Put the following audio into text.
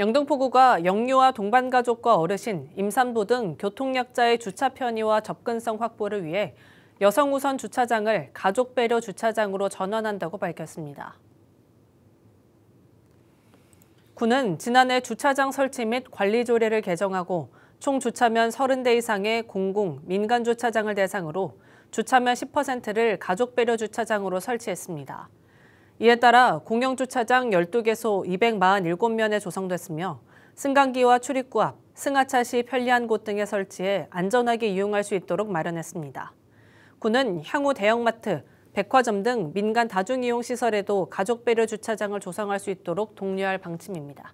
영등포구가 영유아 동반가족과 어르신, 임산부 등 교통약자의 주차 편의와 접근성 확보를 위해 여성 우선 주차장을 가족 배려 주차장으로 전환한다고 밝혔습니다. 구는 지난해 주차장 설치 및 관리 조례를 개정하고 총 주차면 30대 이상의 공공, 민간 주차장을 대상으로 주차면 10%를 가족 배려 주차장으로 설치했습니다. 이에 따라 공영주차장 12개소 247면에 조성됐으며 승강기와 출입구 앞, 승하차 시 편리한 곳 등에 설치해 안전하게 이용할 수 있도록 마련했습니다. 군은 향후 대형마트, 백화점 등 민간 다중이용 시설에도 가족배려 주차장을 조성할 수 있도록 독려할 방침입니다.